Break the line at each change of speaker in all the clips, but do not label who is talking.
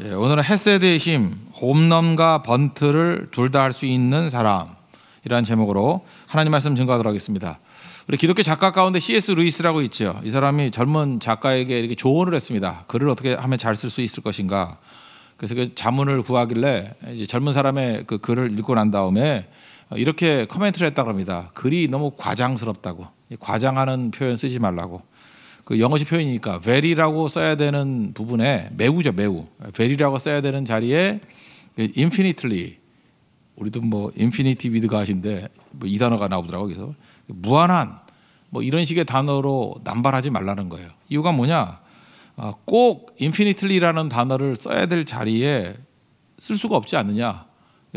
예, 오늘은 헤세드의 힘, 홈런과 번트를 둘 다 할 수 있는 사람이라는 제목으로 하나님 말씀 증거하도록 하겠습니다. 우리 기독교 작가 가운데 C.S. 루이스라고 있죠. 이 사람이 젊은 작가에게 이렇게 조언을 했습니다. 글을 어떻게 하면 잘 쓸 수 있을 것인가. 그래서 그 자문을 구하길래 젊은 사람의 그 글을 읽고 난 다음에 이렇게 커멘트를 했다고 합니다. 글이 너무 과장스럽다고. 과장하는 표현 쓰지 말라고. 그 영어식 표현이니까 very라고 써야 되는 부분에 매우죠 매우 very라고 써야 되는 자리에 그 infinitely 우리도 뭐 infinity with God인데 뭐이 단어가 나오더라고 그래서 무한한 뭐 이런 식의 단어로 남발하지 말라는 거예요 이유가 뭐냐 아, 꼭 infinitely라는 단어를 써야 될 자리에 쓸 수가 없지 않느냐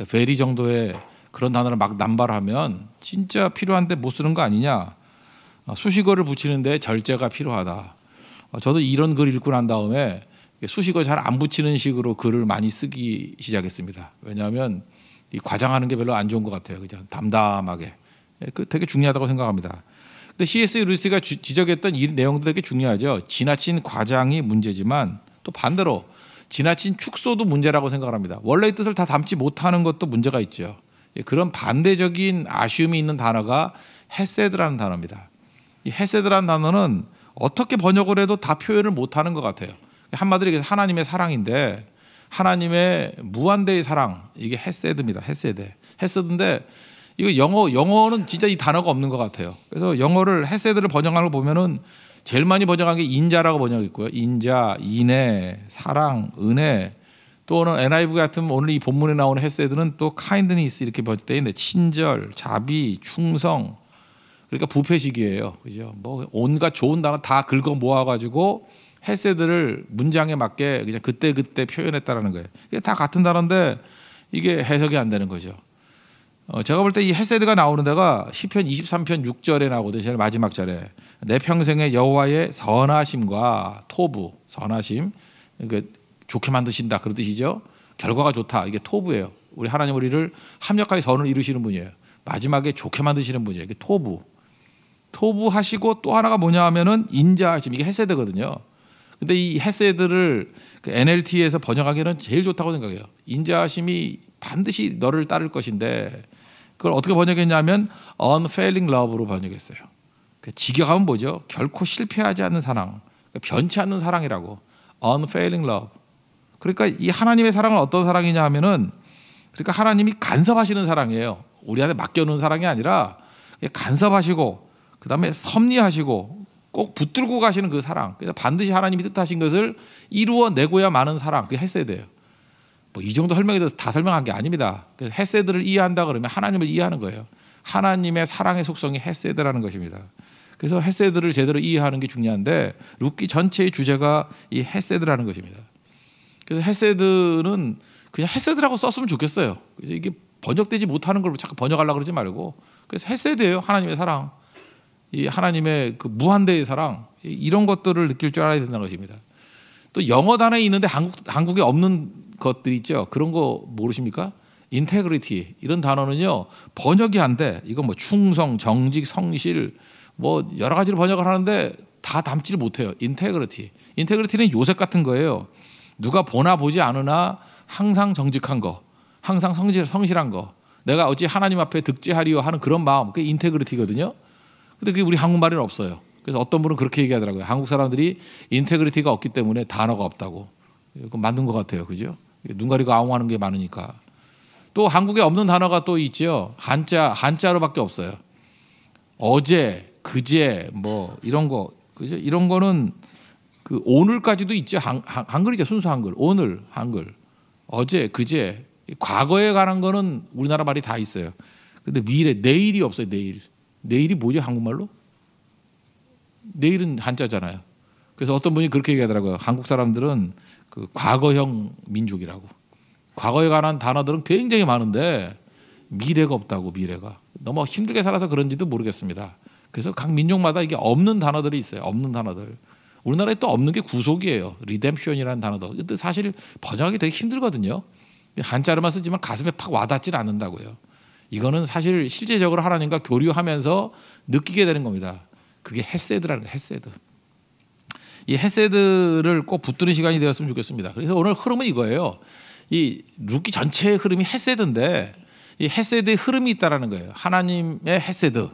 very 정도의 그런 단어를 막 남발하면 진짜 필요한데 못 쓰는 거 아니냐 아, 수식어를 붙이는데 절제가 필요하다. 아, 저도 이런 글 읽고 난 다음에 수식어 잘 안 붙이는 식으로 글을 많이 쓰기 시작했습니다. 왜냐하면 이 과장하는 게 별로 안 좋은 것 같아요. 그죠 담담하게. 예, 그 되게 중요하다고 생각합니다. 근데 C.S. 루이스가 지적했던 이 내용도 되게 중요하죠. 지나친 과장이 문제지만 또 반대로 지나친 축소도 문제라고 생각합니다. 원래의 뜻을 다 담지 못하는 것도 문제가 있죠. 예, 그런 반대적인 아쉬움이 있는 단어가 헤세드라는 단어입니다. 헤세드란 단어는 어떻게 번역을 해도 다 표현을 못하는 것 같아요. 한마디로 하나님의 사랑인데 하나님의 무한대의 사랑 이게 헤세드입니다. 헤세드 헤세드인데 이거 영어 영어는 진짜 이 단어가 없는 것 같아요. 그래서 영어를 헤세드를 번역하는 걸 보면은 제일 많이 번역한 게 인자라고 번역했고요. 인자, 인애, 사랑, 은혜. 또는 NIV 같은 오늘 이 본문에 나오는 헤세드는 또 k i n d n 이렇게 번역돼 있는데 친절, 자비, 충성, 그러니까 부패 시기예요. 그죠? 뭐 온갖 좋은 단어 다 긁어 모아 가지고 해세들을 문장에 맞게 그냥 그때 그때 표현했다라는 거예요. 이게 다 같은 단어인데 이게 해석이 안 되는 거죠. 어, 제가 볼 때이 헤세드가 나오는 데가 시편 23편 6절에 나오거든 제일 마지막 절에 내 평생에 여호와의 선하심과 토부 선하심 그 좋게 만드신다 그런 뜻이죠. 결과가 좋다 이게 토부예요. 우리 하나님 우리를 합력하여 선을 이루시는 분이에요. 마지막에 좋게 만드시는 분이에요. 이게 토부 토부하시고 또 하나가 뭐냐 하면은 인자하심 이게 헤세드거든요. 근데 이 헤세드를 그 NLT에서 번역하기는 에 제일 좋다고 생각해요. 인자하심이 반드시 너를 따를 것인데 그걸 어떻게 번역했냐면 unfailing love로 번역했어요. 그 직역하면 뭐죠? 결코 실패하지 않는 사랑, 그 변치 않는 사랑이라고 unfailing love. 그러니까 이 하나님의 사랑은 어떤 사랑이냐 하면은 그러니까 하나님이 간섭하시는 사랑이에요. 우리한테 맡겨놓은 사랑이 아니라 간섭하시고 그 다음에 섭리하시고 꼭 붙들고 가시는 그 사랑. 그래서 반드시 하나님이 뜻하신 것을 이루어 내고야 많은 사랑. 그게 헤세드예요. 뭐 이 정도 설명에 대해서 다 설명한 게 아닙니다. 그래서 헤세드를 이해한다 그러면 하나님을 이해하는 거예요. 하나님의 사랑의 속성이 헤세드라는 것입니다. 그래서 헤세드를 제대로 이해하는 게 중요한데 룻기 전체의 주제가 이 헤세드라는 것입니다. 그래서 헤세드는 그냥 헤세드라고 썼으면 좋겠어요. 그래서 이게 번역되지 못하는 걸 자꾸 번역하려고 그러지 말고 그래서 헤세드예요. 하나님의 사랑. 이 하나님의 그 무한대의 사랑 이런 것들을 느낄 줄 알아야 된다는 것입니다. 또 영어 단어에 있는데 한국 한국에 없는 것들 있죠. 그런 거 모르십니까? 인테그리티 이런 단어는요 번역이 한데 이건 뭐 충성, 정직, 성실 뭐 여러 가지로 번역을 하는데 다 담지를 못해요. 인테그리티. 인테그리티는 요셉 같은 거예요. 누가 보나 보지 않으나 항상 정직한 거, 항상 성실, 성실한 거. 내가 어찌 하나님 앞에 득지하리요 하는 그런 마음, 그게 인테그리티거든요. 근데 그게 우리 한국말에는 없어요. 그래서 어떤 분은 그렇게 얘기하더라고요. 한국 사람들이 인테그리티가 없기 때문에 단어가 없다고. 그 맞는 것 같아요. 그죠? 눈 가리고 아웅하는 게 많으니까. 또 한국에 없는 단어가 또 있죠. 한자, 한자로밖에 없어요. 어제, 그제, 뭐, 이런 거. 그죠? 이런 거는 그 오늘까지도 있죠. 한, 한, 글이죠 순수 한글. 오늘, 한글. 어제, 그제. 과거에 관한 거는 우리나라 말이 다 있어요. 근데 미래, 내일이 없어요. 내일. 내일이 뭐죠 한국말로? 내일은 한자잖아요. 그래서 어떤 분이 그렇게 얘기하더라고요. 한국 사람들은 그 과거형 민족이라고. 과거에 관한 단어들은 굉장히 많은데 미래가 없다고 미래가 너무 힘들게 살아서 그런지도 모르겠습니다. 그래서 각 민족마다 이게 없는 단어들이 있어요. 없는 단어들. 우리나라에 또 없는 게 구속이에요. 리뎀션이라는 단어도. 근데 사실 번역이 되게 힘들거든요. 한자로만 쓰지만 가슴에 팍 와닿질 않는다고요. 이거는 사실 실제적으로 하나님과 교류하면서 느끼게 되는 겁니다. 그게 헤세드라는 거예요. 헤세드. 이 헤세드를 꼭 붙드는 시간이 되었으면 좋겠습니다. 그래서 오늘 흐름은 이거예요. 이 루키 전체의 흐름이 헤세드인데 이 헤세드의 흐름이 있다라는 거예요. 하나님의 헤세드.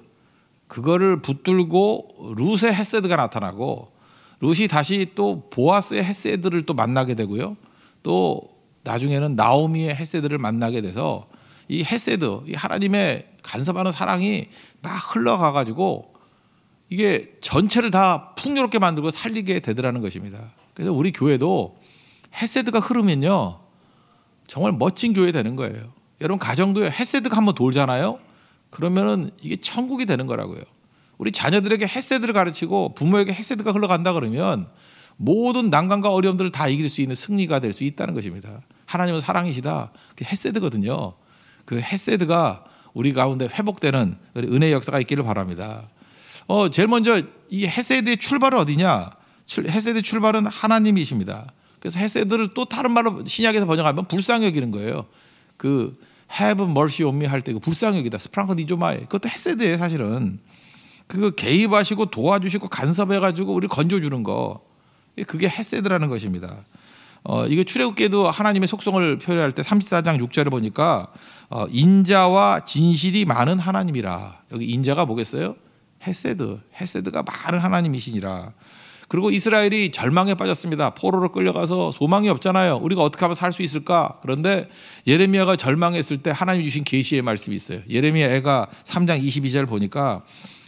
그거를 붙들고 루스의 헤세드가 나타나고 루시 다시 또 보아스의 헤세드를 또 만나게 되고요. 또 나중에는 나오미의 헤세드를 만나게 돼서 이 헤세드, 이 하나님의 간섭하는 사랑이 막 흘러가 가지고 이게 전체를 다 풍요롭게 만들고 살리게 되더라는 것입니다. 그래서 우리 교회도 헤세드가 흐르면요. 정말 멋진 교회 되는 거예요. 여러분 가정도 헤세드가 한번 돌잖아요. 그러면은 이게 천국이 되는 거라고요. 우리 자녀들에게 헤세드를 가르치고 부모에게 헤세드가 흘러간다 그러면 모든 난관과 어려움들을 다 이길 수 있는 승리가 될 수 있다는 것입니다. 하나님은 사랑이시다. 그게 헤세드거든요. 그 헤세드가 우리 가운데 회복되는 은혜 역사가 있기를 바랍니다. 어, 제일 먼저 이 헤세드의 출발은 어디냐? 헤세드의 출발은 하나님이십니다. 그래서 헤세드를 또 다른 말로 신약에서 번역하면 불쌍히 여기는 거예요. 그 have mercy on me 할때 그 불쌍히 여기다 스프랑크 니조마에 그것도 헤세드예요, 사실은. 그 개입하시고 도와주시고 간섭해 가지고 우리 건져 주는 거. 그게 헤세드라는 것입니다. 어, 이게 출애굽기에도 하나님의 속성을 표현할 때 34장 6절을 보니까 어, 인자와 진실이 많은 하나님이라. 여기 인자가 뭐겠어요? 헤세드. 헤세드가 많은 하나님이시니라. 그리고 이스라엘이 절망에 빠졌습니다. 포로로 끌려가서 소망이 없잖아요. 우리가 어떻게 하면 살 수 있을까? 그런데 예레미야가 절망했을 때 하나님 이 주신 계시의 말씀이 있어요. 예레미야 애가 3장 22절 을 보니까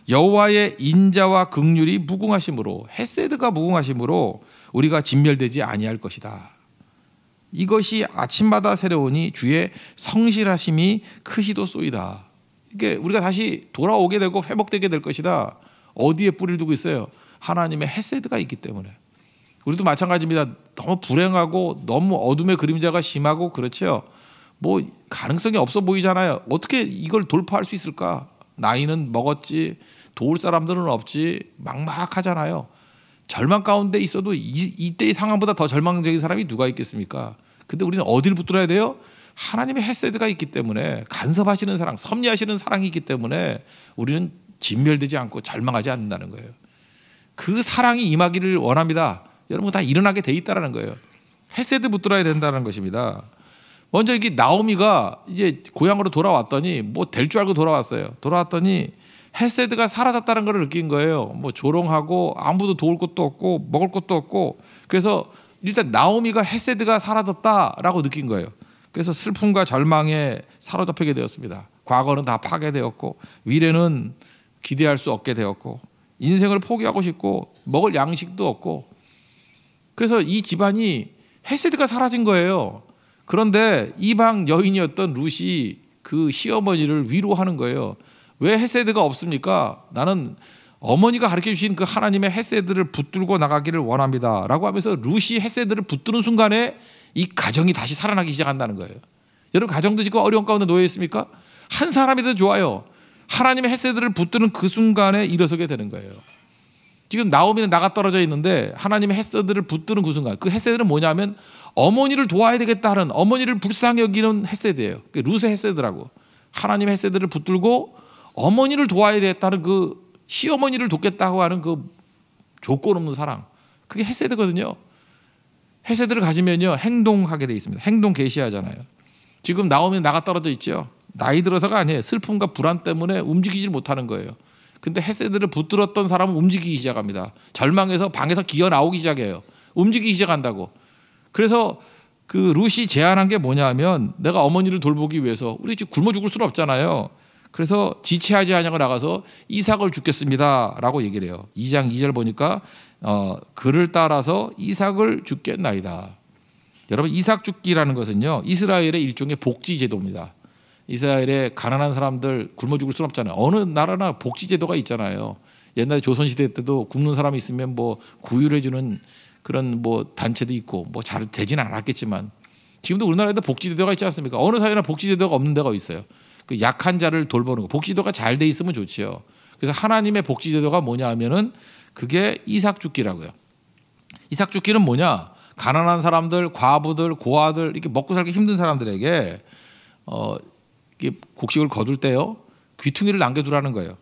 여호와의 인자와 극률이 무궁하심으로 헤세드가 무궁하심으로 우리가 진멸되지 아니할 것이다. 이것이 아침마다 새로우니 주의 성실하심이 크시도소이다. 이게 우리가 다시 돌아오게 되고 회복되게 될 것이다. 어디에 뿌리를 두고 있어요? 하나님의 헤세드가 있기 때문에. 우리도 마찬가지입니다. 너무 불행하고 너무 어둠의 그림자가 심하고 그렇죠. 뭐 가능성이 없어 보이잖아요. 어떻게 이걸 돌파할 수 있을까? 나이는 먹었지 도울 사람들은 없지 막막하잖아요. 절망 가운데 있어도 이, 이때의 상황보다 더 절망적인 사람이 누가 있겠습니까? 근데 우리는 어딜 붙들어야 돼요? 하나님의 헤세드가 있기 때문에 간섭하시는 사랑, 섭리하시는 사랑이 있기 때문에 우리는 진멸되지 않고 절망하지 않는다는 거예요. 그 사랑이 임하기를 원합니다. 여러분 다 일어나게 돼 있다라는 거예요. 헤세드 붙들어야 된다는 것입니다. 먼저 이게 나오미가 이제 고향으로 돌아왔더니 뭐 될 줄 알고 돌아왔어요. 돌아왔더니 헤세드가 사라졌다는 걸 느낀 거예요. 뭐 조롱하고 아무도 도울 것도 없고 먹을 것도 없고 그래서 일단 나오미가 헤세드가 사라졌다라고 느낀 거예요. 그래서 슬픔과 절망에 사로잡히게 되었습니다. 과거는 다 파괴되었고 미래는 기대할 수 없게 되었고 인생을 포기하고 싶고 먹을 양식도 없고 그래서 이 집안이 헤세드가 사라진 거예요. 그런데 이방 여인이었던 루시 그 시어머니를 위로하는 거예요. 왜 헤세드가 없습니까? 나는 어머니가 가르쳐 주신 그 하나님의 헤세드를 붙들고 나가기를 원합니다. 라고 하면서 룻이 헤세드를 붙드는 순간에 이 가정이 다시 살아나기 시작한다는 거예요. 여러분 가정도 지금 어려운 가운데 놓여 있습니까? 한 사람이든 좋아요. 하나님의 헤세드를 붙드는 그 순간에 일어서게 되는 거예요. 지금 나오미는 나가 떨어져 있는데 하나님의 햇새들을 붙드는 그 순간 그 햇새들은 뭐냐면 어머니를 도와야 되겠다 하는 어머니를 불쌍히 여기는 햇새들이에요. 루세 햇새들하고 하나님의 햇새들을 붙들고 어머니를 도와야 되겠다는 그 시어머니를 돕겠다고 하는 그 조건 없는 사랑 그게 햇새드거든요. 햇새들을 가지면요 행동하게 돼 있습니다. 행동 개시하잖아요. 지금 나오면 나가 떨어져 있죠. 나이 들어서가 아니에요. 슬픔과 불안 때문에 움직이질 못하는 거예요. 근데 헤세드를 붙들었던 사람은 움직이기 시작합니다. 절망에서 방에서 기어 나오기 시작해요. 움직이기 시작한다고. 그래서 그 루시 제안한 게 뭐냐면 내가 어머니를 돌보기 위해서 우리 집 굶어 죽을 수는 없잖아요. 그래서 지체하지 않냐고 나가서 이삭을 죽겠습니다라고 얘기를 해요. 2장 2절 보니까 어, 그를 따라서 이삭을 죽겠나이다. 여러분 이삭 죽기라는 것은요 이스라엘의 일종의 복지 제도입니다. 이스라엘의 가난한 사람들 굶어 죽을 수는 없잖아요. 어느 나라나 복지 제도가 있잖아요. 옛날 조선 시대 때도 굶는 사람이 있으면 뭐 구휼해 주는 그런 뭐 단체도 있고 뭐 잘 되진 않았겠지만 지금도 우리나라에도 복지 제도가 있지 않습니까? 어느 사회나 복지 제도가 없는 데가 있어요. 그 약한 자를 돌보는 거. 복지 제도가 잘 돼 있으면 좋지요. 그래서 하나님의 복지 제도가 뭐냐 하면은 그게 이삭 죽기라고요. 이삭 죽기는 뭐냐? 가난한 사람들, 과부들, 고아들 이렇게 먹고 살기 힘든 사람들에게 어 곡식을 거둘 때요 귀퉁이를 남겨두라는 거예요.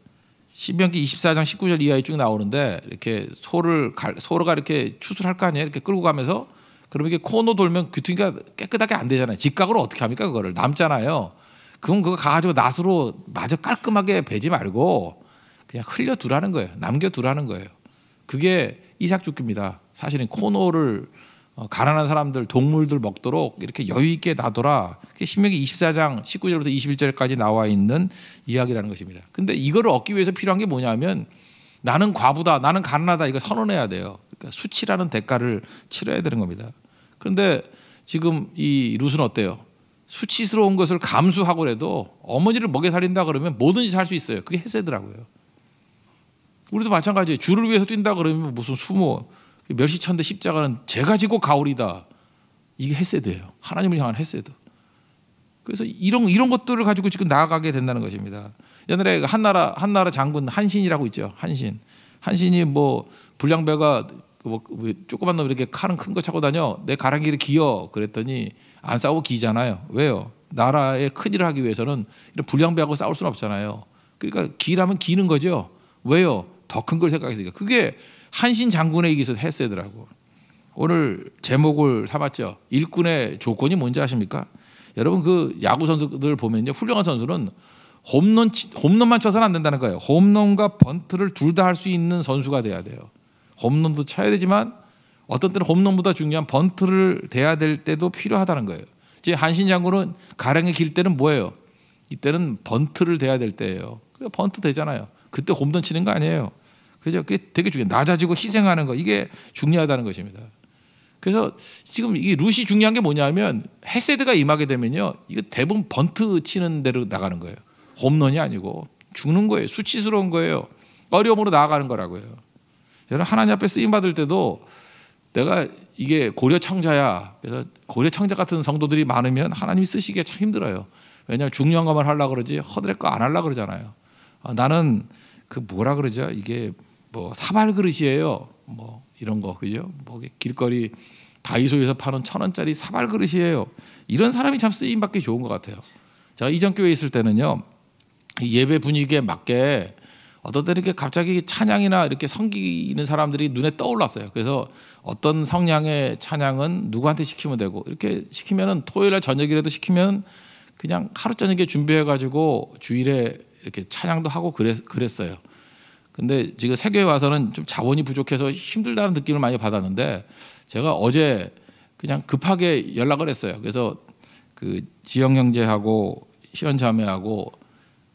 신명기 24장 19절 이하에 쭉 나오는데 이렇게 소를 소로가 이렇게 추술할 거 아니에요. 이렇게 끌고 가면서 그러면 이게 코너 돌면 귀퉁이가 깨끗하게 안 되잖아요. 직각으로 어떻게 합니까 그거를 남잖아요. 그럼 그거 가지고 낫으로 마저 깔끔하게 베지 말고 그냥 흘려두라는 거예요. 남겨두라는 거예요. 그게 이삭 죽기입니다. 사실은 코너를 어, 가난한 사람들 동물들 먹도록 이렇게 여유 있게 놔둬라. 신명기 24장 19절부터 21절까지 나와 있는 이야기라는 것입니다. 근데 이거를 얻기 위해서 필요한 게 뭐냐면 나는 과부다, 나는 가난하다 이거 선언해야 돼요. 그러니까 수치라는 대가를 치러야 되는 겁니다. 그런데 지금 이 룻은 어때요? 수치스러운 것을 감수하고라도 어머니를 먹여 살린다 그러면 뭐든지 살 수 있어요. 그게 해세더라고요. 우리도 마찬가지예요. 주를 위해서 뛴다 그러면 무슨 수모 멸시천대 십자가는 제가 지고 가오리다. 이게 헤세드예요. 하나님을 향한 헤세드. 그래서 이런 이런 것들을 가지고 지금 나아가게 된다는 것입니다. 옛날에 그 한나라 한나라 장군 한신이라고 있죠. 한신. 한신이 뭐 불량배가 그 뭐 그 조그만 놈 이렇게 칼은 큰 거 차고 다녀 내 가랑이를 기어 그랬더니 안 싸우고 기잖아요. 왜요? 나라의큰 일을 하기 위해서는 이런 불량배하고 싸울 수는 없잖아요. 그러니까 기라면 기는 거죠. 왜요? 더 큰 걸 생각해서 그게 한신 장군의 이기서 헤세드라고 오늘 제목을 삼았죠. 일꾼의 조건이 뭔지 아십니까? 여러분 그 야구 선수들 보면요, 훌륭한 선수는 홈런 홈런만 쳐서는 안 된다는 거예요. 홈런과 번트를 둘 다 할 수 있는 선수가 돼야 돼요. 홈런도 쳐야 되지만 어떤 때는 홈런보다 중요한 번트를 대야 될 때도 필요하다는 거예요. 제 한신 장군은 가랑이 길 때는 뭐예요? 이때는 번트를 대야 될 때예요. 번트 되잖아요. 그때 홈런 치는 거 아니에요. 그죠? 그게 되게 중요해. 낮아지고 희생하는 거 이게 중요하다는 것입니다. 그래서 지금 이 루시 중요한 게 뭐냐면 헤세드가 임하게 되면요. 이거 대부분 번트 치는 대로 나가는 거예요. 홈런이 아니고 죽는 거예요. 수치스러운 거예요. 어려움으로 나아가는 거라고요. 여러분 하나님 앞에 쓰임 받을 때도 내가 이게 고려 청자야. 그래서 고려 청자 같은 성도들이 많으면 하나님이 쓰시기가 참 힘들어요. 왜냐하면 중요한 것만 하려 그러지 허드렛 거안 하려 그러잖아요. 아, 나는 그 뭐라 그러죠? 이게 뭐 사발 그릇이에요. 뭐 이런 거 그죠? 뭐 길거리 다이소에서 파는 천 원짜리 사발 그릇이에요. 이런 사람이 참 쓰임 받기 좋은 것 같아요. 제가 이전 교회 있을 때는요 예배 분위기에 맞게 어떤 때는 이렇게 갑자기 찬양이나 이렇게 성기는 사람들이 눈에 떠올랐어요. 그래서 어떤 성량의 찬양은 누구한테 시키면 되고 이렇게 시키면은 토요일 날 저녁이라도 시키면 그냥 하루 저녁에 준비해 가지고 주일에 이렇게 찬양도 하고 그랬, 어요 근데 지금 세계에 와서는 좀 자원이 부족해서 힘들다는 느낌을 많이 받았는데 제가 어제 그냥 급하게 연락을 했어요. 그래서 그 지역 형제하고 시연 자매하고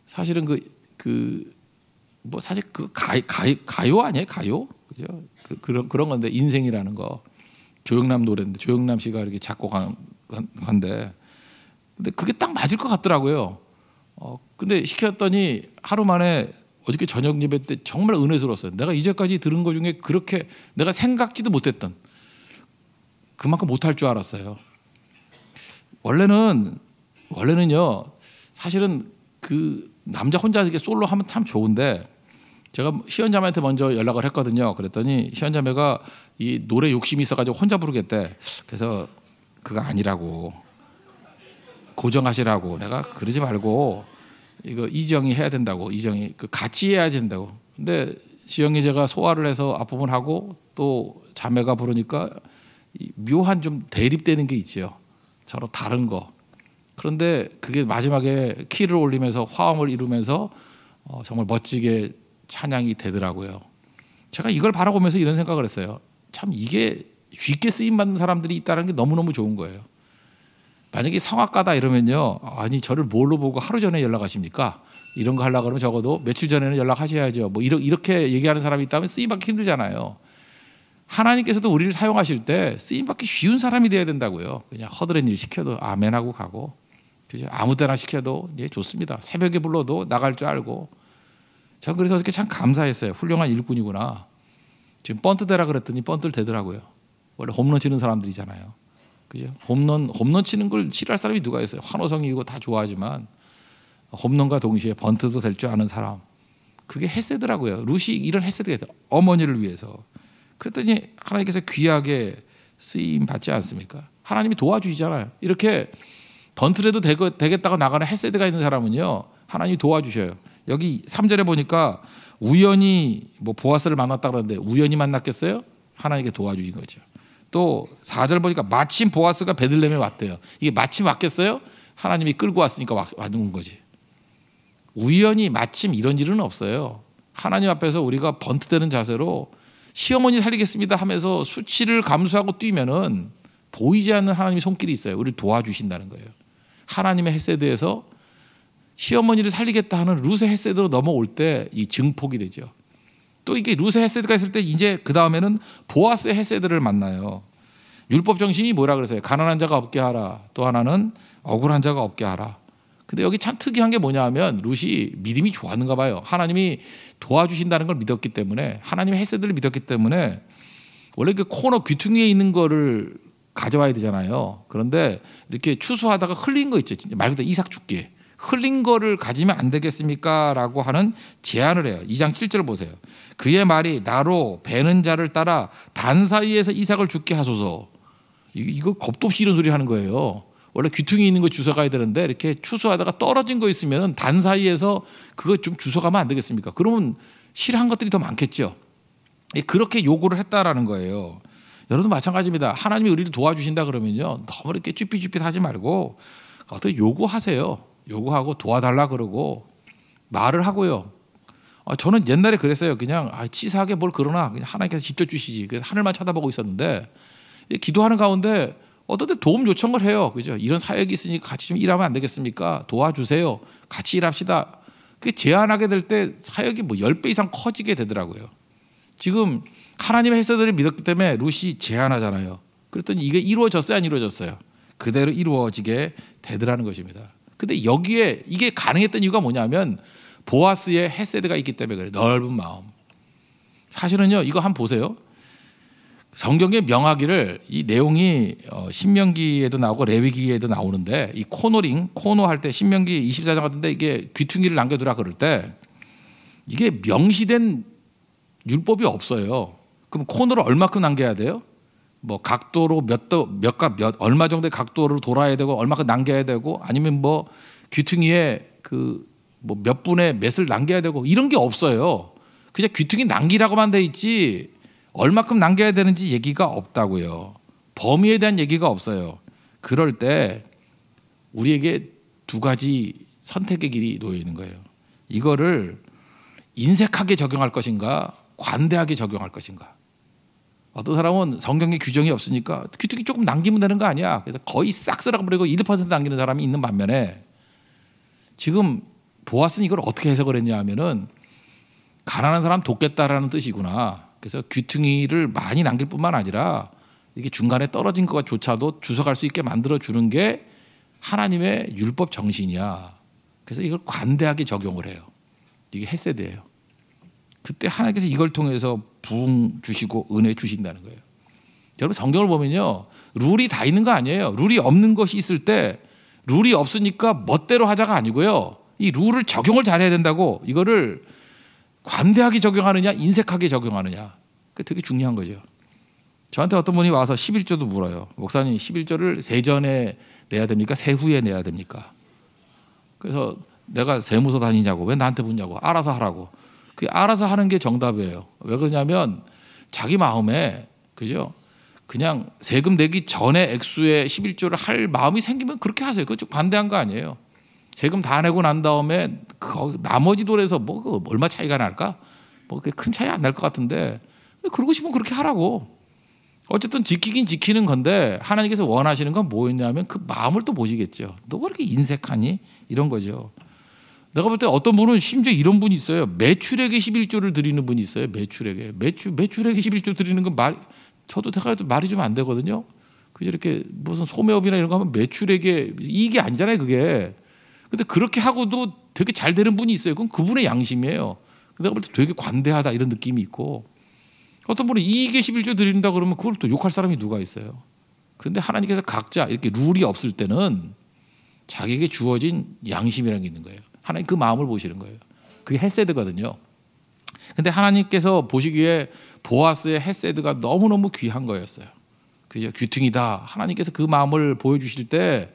사실은 그 그 뭐 사실 그 가이, 가이, 가요 아니에요 가요 그죠 그, 그런 그런 건데 인생이라는 거 조영남 노래인데 조영남 씨가 이렇게 작곡한 건데 근데 그게 딱 맞을 것 같더라고요. 어 근데 시켰더니 하루 만에 어저께 저녁 예배 때 정말 은혜스러웠어요. 내가 이제까지 들은 것 중에 그렇게 내가 생각지도 못했던 그만큼 못할 줄 알았어요. 원래는 원래는요 사실은 그 남자 혼자 이렇게 솔로 하면 참 좋은데 제가 시연자매한테 먼저 연락을 했거든요. 그랬더니 시연자매가 이 노래 욕심이 있어가지고 혼자 부르겠대. 그래서 그거 아니라고 고정하시라고 내가 그러지 말고 이거 이정이 해야 된다고 이정이 그 같이 해야 된다고. 근데 시영이 제가 소화를 해서 앞부분 하고 또 자매가 부르니까 묘한 좀 대립되는 게있죠요 서로 다른 거. 그런데 그게 마지막에 키를 올리면서 화음을 이루면서 어, 정말 멋지게 찬양이 되더라고요. 제가 이걸 바라보면서 이런 생각을 했어요. 참 이게 쉽게 쓰임 받는 사람들이 있다는 게 너무너무 좋은 거예요. 만약에 성악가다 이러면요. 아니 저를 뭘로 보고 하루 전에 연락하십니까? 이런 거 하려고 그러면 적어도 며칠 전에는 연락하셔야죠. 뭐 이렇게 얘기하는 사람이 있다면 쓰임받기 힘들잖아요. 하나님께서도 우리를 사용하실 때 쓰임받기 쉬운 사람이 돼야 된다고요. 그냥 허드렛 일 시켜도 아멘하고 가고 그죠? 아무 때나 시켜도 예, 좋습니다. 새벽에 불러도 나갈 줄 알고 전 그래서 어떻게 참 감사했어요. 훌륭한 일꾼이구나. 지금 번트 대라 그랬더니 번트를 대더라고요. 원래 홈런 치는 사람들이잖아요. 그죠? 홈런 홈런 치는 걸 싫어할 사람이 누가 있어요? 환호성이고 다 좋아하지만 홈런과 동시에 번트도 될 줄 아는 사람 그게 헤세드라고요. 루시 이런 헤세드가 있어요. 어머니를 위해서. 그랬더니 하나님께서 귀하게 쓰임 받지 않습니까? 하나님이 도와주시잖아요. 이렇게 번트라도 되겠다고 나가는 헤세드가 있는 사람은요. 하나님이 도와주셔요. 여기 3절에 보니까 우연히 뭐 보아스를 만났다 그러는데 우연히 만났겠어요? 하나님께 도와주신 거죠. 또 4절 보니까 마침 보아스가 베들레헴에 왔대요. 이게 마침 왔겠어요? 하나님이 끌고 왔으니까 왔는 거지. 우연히 마침 이런 일은 없어요. 하나님 앞에서 우리가 번트되는 자세로 시어머니 살리겠습니다 하면서 수치를 감수하고 뛰면은 보이지 않는 하나님의 손길이 있어요. 우리를 도와주신다는 거예요. 하나님의 헤세드에서 시어머니를 살리겠다 하는 루세 헤세드로 넘어올 때 이 증폭이 되죠. 또 이게 루세 헤세드가 있을 때 이제 그 다음에는 보아스 헤세드를 만나요. 율법 정신이 뭐라 그러세요 가난한 자가 없게 하라. 또 하나는 억울한 자가 없게 하라. 근데 여기 참 특이한 게 뭐냐하면 루시 믿음이 좋았는가 봐요. 하나님이 도와주신다는 걸 믿었기 때문에 하나님의 헤세드를 믿었기 때문에 원래 그 코너 귀퉁이에 있는 거를 가져와야 되잖아요. 그런데 이렇게 추수하다가 흘린 거 있죠. 진짜 말 그대로 이삭 죽기에. 흘린 거를 가지면 안 되겠습니까? 라고 하는 제안을 해요. 2장 7절 보세요. 그의 말이 나로 베는 자를 따라 단 사이에서 이삭을 죽게 하소서. 이거 겁도 없이 이런 소리 하는 거예요. 원래 귀퉁이 있는 거 주워가야 되는데 이렇게 추수하다가 떨어진 거 있으면 단 사이에서 그거 좀 주워가면 안 되겠습니까? 그러면 싫어한 것들이 더 많겠죠. 예, 그렇게 요구를 했다라는 거예요. 여러분도 마찬가지입니다. 하나님이 우리를 도와주신다 그러면요. 너무 이렇게 쭈삣쭈삣 하지 말고 어떻게 요구하세요. 요구하고 도와달라 그러고 말을 하고요. 아, 저는 옛날에 그랬어요. 그냥 아, 치사하게 뭘 그러나 그냥 하나님께서 직접 주시지. 그래서 하늘만 쳐다보고 있었는데 기도하는 가운데 어떤 때 도움 요청을 해요. 그죠? 이런 사역이 있으니까 같이 좀 일하면 안 되겠습니까? 도와주세요. 같이 일합시다. 그 제안하게 될 때 사역이 뭐 10배 이상 커지게 되더라고요. 지금 하나님의 해서들을 믿었기 때문에 루시 제안하잖아요. 그랬더니 이게 이루어졌어요, 안 이루어졌어요? 그대로 이루어지게 되더라는 것입니다. 근데 여기에 이게 가능했던 이유가 뭐냐면 보아스의 헤세드가 있기 때문에 그래. 요 넓은 마음. 사실은요, 이거 한번 보세요. 성경의 명하기를 이 내용이 어, 신명기에도 나오고 레위기에도 나오는데 이 코너링 코너 할 때 신명기 24장 같은데 이게 귀퉁이를 남겨두라 그럴 때 이게 명시된 율법이 없어요. 그럼 코너를 얼마큼 남겨야 돼요? 뭐 각도로 몇도몇각 몇 얼마 정도의 각도를 돌아야 되고 얼마큼 남겨야 되고 아니면 뭐 귀퉁이에 그 뭐 몇 분의 몇을 남겨야 되고 이런 게 없어요. 그냥 귀퉁이 남기라고만 돼 있지 얼마큼 남겨야 되는지 얘기가 없다고요. 범위에 대한 얘기가 없어요. 그럴 때 우리에게 두 가지 선택의 길이 놓여 있는 거예요. 이거를 인색하게 적용할 것인가, 관대하게 적용할 것인가. 어떤 사람은 성경의 규정이 없으니까 귀퉁이 조금 남기면 되는 거 아니야. 그래서 거의 싹쓸고버리고1% 남기는 사람이 있는 반면에 지금 보아스는 이걸 어떻게 해석을 했냐 하면은 가난한 사람 돕겠다라는 뜻이구나. 그래서 귀퉁이를 많이 남길 뿐만 아니라 이게 중간에 떨어진 것조차도 주워갈 수 있게 만들어 주는 게 하나님의 율법 정신이야. 그래서 이걸 관대하게 적용을 해요. 이게 헤세드예요. 그때 하나님께서 이걸 통해서 부응 주시고 은혜 주신다는 거예요. 여러분 성경을 보면요. 룰이 다 있는 거 아니에요. 룰이 없는 것이 있을 때 룰이 없으니까 멋대로 하자가 아니고요. 이 룰을 적용을 잘해야 된다고 이거를 관대하게 적용하느냐 인색하게 적용하느냐 그게 되게 중요한 거죠. 저한테 어떤 분이 와서 11조도 물어요. 목사님 11조를 세전에 내야 됩니까? 세후에 내야 됩니까? 그래서 내가 세무서 다니냐고 왜 나한테 묻냐고 알아서 하라고. 그 알아서 하는 게 정답이에요. 왜 그러냐면 자기 마음에 그죠? 그냥 세금 내기 전에 액수에 11조를 할 마음이 생기면 그렇게 하세요. 그쪽 반대한 거 아니에요. 세금 다 내고 난 다음에 그 나머지 돈에서 뭐그 얼마 차이가 날까? 뭐큰 차이 안 날 것 같은데 그러고 싶으면 그렇게 하라고. 어쨌든 지키긴 지키는 건데 하나님께서 원하시는 건 뭐였냐면 그 마음을 또 보시겠죠. 너왜 이렇게 인색하니? 이런 거죠. 내가 볼 때 어떤 분은 심지어 이런 분이 있어요. 매출액의 11조를 드리는 분이 있어요. 매출액에. 매출, 매출액의 11조 드리는 건 말, 저도 대가도 말이 좀 안 되거든요. 그저 이렇게 무슨 소매업이나 이런 거 하면 매출액에 이익이 아니잖아요. 그게. 근데 그렇게 하고도 되게 잘 되는 분이 있어요. 그건 그분의 양심이에요. 내가 볼 때 되게 관대하다 이런 느낌이 있고 어떤 분은 이익의 11조 드린다 그러면 그걸 또 욕할 사람이 누가 있어요. 근데 하나님께서 각자 이렇게 룰이 없을 때는 자기에게 주어진 양심이라는 게 있는 거예요. 하나님 그 마음을 보시는 거예요. 그게 헤세드거든요. 근데 하나님께서 보시기에 보아스의 헤세드가 너무너무 귀한 거였어요. 그죠? 귀퉁이다. 하나님께서 그 마음을 보여주실 때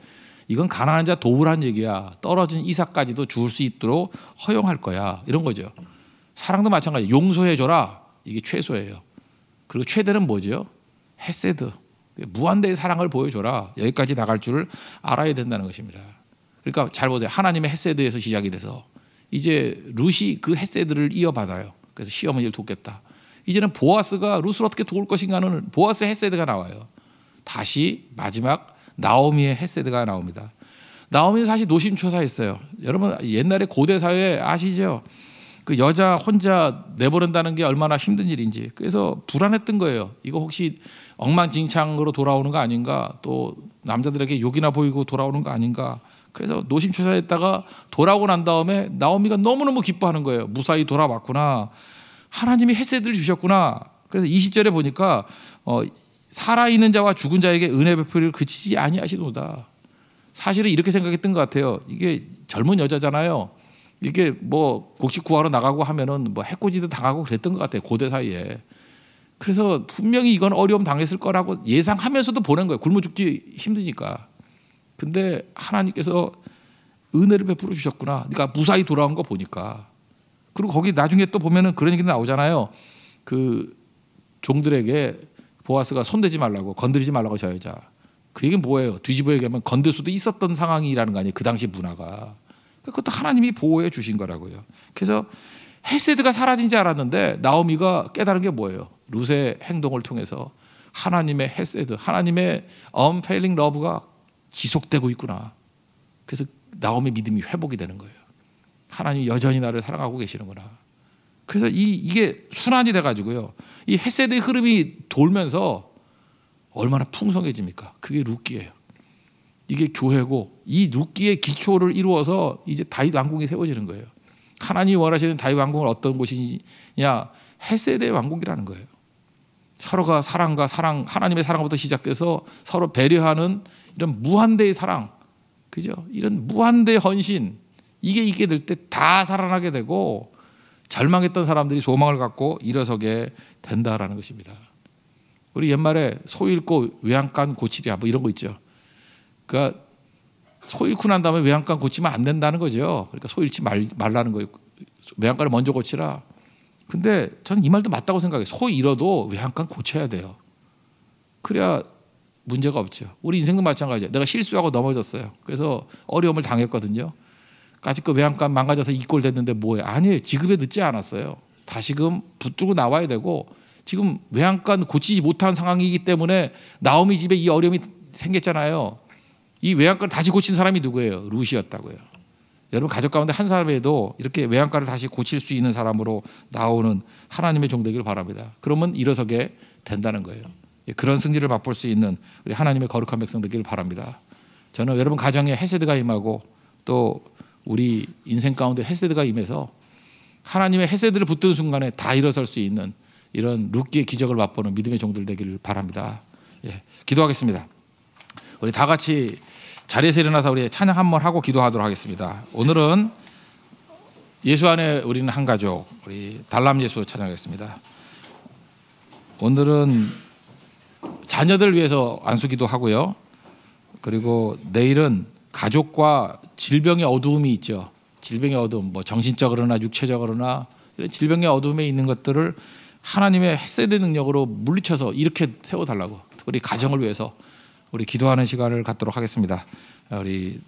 이건 가난한 자 도우란 얘기야. 떨어진 이삭까지도 줄수 있도록 허용할 거야. 이런 거죠. 사랑도 마찬가지. 용서해줘라. 이게 최소예요. 그리고 최대는 뭐죠? 헤세드. 무한대의 사랑을 보여줘라. 여기까지 나갈 줄 알아야 된다는 것입니다. 그러니까 잘 보세요. 하나님의 헤세드에서 시작이 돼서 이제 룻이 그 헤세드를 이어받아요. 그래서 시어머니를 돕겠다. 이제는 보아스가 룻을 어떻게 도울 것인가는 보아스 헤세드가 나와요. 다시 마지막 나오미의 헤세드가 나옵니다. 나오미는 사실 노심초사했어요. 여러분 옛날에 고대 사회 아시죠? 그 여자 혼자 내버린다는 게 얼마나 힘든 일인지. 그래서 불안했던 거예요. 이거 혹시 엉망진창으로 돌아오는 거 아닌가? 또 남자들에게 욕이나 보이고 돌아오는 거 아닌가? 그래서 노심초사했다가 돌아오고 난 다음에 나오미가 너무너무 기뻐하는 거예요. 무사히 돌아왔구나. 하나님이 혜세들을 주셨구나. 그래서 20절에 보니까 어, 살아있는 자와 죽은 자에게 은혜 베풀을 그치지 아니하시도다. 사실은 이렇게 생각했던 것 같아요. 이게 젊은 여자잖아요. 이게 뭐 곡식 구하러 나가고 하면은 뭐 해코지도 당하고 그랬던 것 같아요. 고대 사이에. 그래서 분명히 이건 어려움 당했을 거라고 예상하면서도 보낸 거예요. 굶어 죽지 힘드니까. 근데 하나님께서 은혜를 베풀어 주셨구나. 그러니까 무사히 돌아온 거 보니까. 그리고 거기 나중에 또 보면은 그런 얘기 나오잖아요. 그 종들에게 보아스가 손대지 말라고 건드리지 말라고 저여자. 그 얘기는 뭐예요? 뒤집어 얘기하면 건들 수도 있었던 상황이라는 거 아니에요. 그 당시 문화가. 그러니까 그것도 하나님이 보호해 주신 거라고요. 그래서 헤세드가 사라진 줄 알았는데 나오미가 깨달은 게 뭐예요? 루세 행동을 통해서 하나님의 헤세드, 하나님의 unfailing love가 지속되고 있구나. 그래서 나옴의 믿음이 회복이 되는 거예요. 하나님 여전히 나를 사랑하고 계시는구나. 그래서 이, 이게 순환이 돼가지고요. 이햇세드의 흐름이 돌면서 얼마나 풍성해집니까? 그게 룻기예요. 이게 교회고 이 룻기의 기초를 이루어서 이제 다윗 왕궁이 세워지는 거예요. 하나님 이 원하시는 다윗 왕궁은 어떤 곳이냐? 햇세드의 왕궁이라는 거예요. 서로가 사랑과 사랑, 하나님의 사랑부터 시작돼서 서로 배려하는 이런 무한대의 사랑, 그죠? 이런 무한대의 헌신, 이게 있게 될 때 다 살아나게 되고 절망했던 사람들이 소망을 갖고 일어서게 된다라는 것입니다. 우리 옛말에 소 잃고 외양간 고치랴 뭐 이런 거 있죠. 그러니까 소 잃고 난 다음에 외양간 고치면 안 된다는 거죠. 그러니까 소 잃지 말, 말라는 거예요. 외양간을 먼저 고치라. 근데 저는 이 말도 맞다고 생각해요. 소 잃어도 외양간 고쳐야 돼요. 그래야 문제가 없죠. 우리 인생도 마찬가지예요. 내가 실수하고 넘어졌어요. 그래서 어려움을 당했거든요. 아직 그 외양간 망가져서 이꼴 됐는데 뭐예요 아니에요. 지급에 늦지 않았어요. 다시금 붙들고 나와야 되고 지금 외양간 고치지 못한 상황이기 때문에 나오미 집에 이 어려움이 생겼잖아요. 이 외양간 다시 고친 사람이 누구예요? 루시였다고요. 여러분 가족 가운데 한 사람에도 이렇게 외양간을 다시 고칠 수 있는 사람으로 나오는 하나님의 종 되기를 바랍니다. 그러면 일어서게 된다는 거예요. 예, 그런 승리를 맛볼 수 있는 우리 하나님의 거룩한 백성 되기를 바랍니다. 저는 여러분 가정에 헤세드가 임하고 또 우리 인생 가운데 헤세드가 임해서 하나님의 헤세드를 붙드는 순간에 다 일어설 수 있는 이런 룻기의 기적을 맛보는 믿음의 종들 되기를 바랍니다. 예, 기도하겠습니다. 우리 다 같이 자리에서 일어나서 우리 찬양 한 번 하고 기도하도록 하겠습니다. 오늘은 예수 안에 우리는 한 가족, 우리 달람 예수 찬양하겠습니다. 오늘은 자녀들 위해서 안수기도 하고요. 그리고 내일은 가족과 질병의 어두움이 있죠. 질병의 어두움, 뭐 정신적으로나 육체적으로나 이런 질병의 어두움에 있는 것들을 하나님의 헤세드 능력으로 물리쳐서 이렇게 세워달라고 우리 가정을 위해서 우리 기도하는 시간을 갖도록 하겠습니다. 우리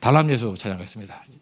달람 예수 찬양하겠습니다.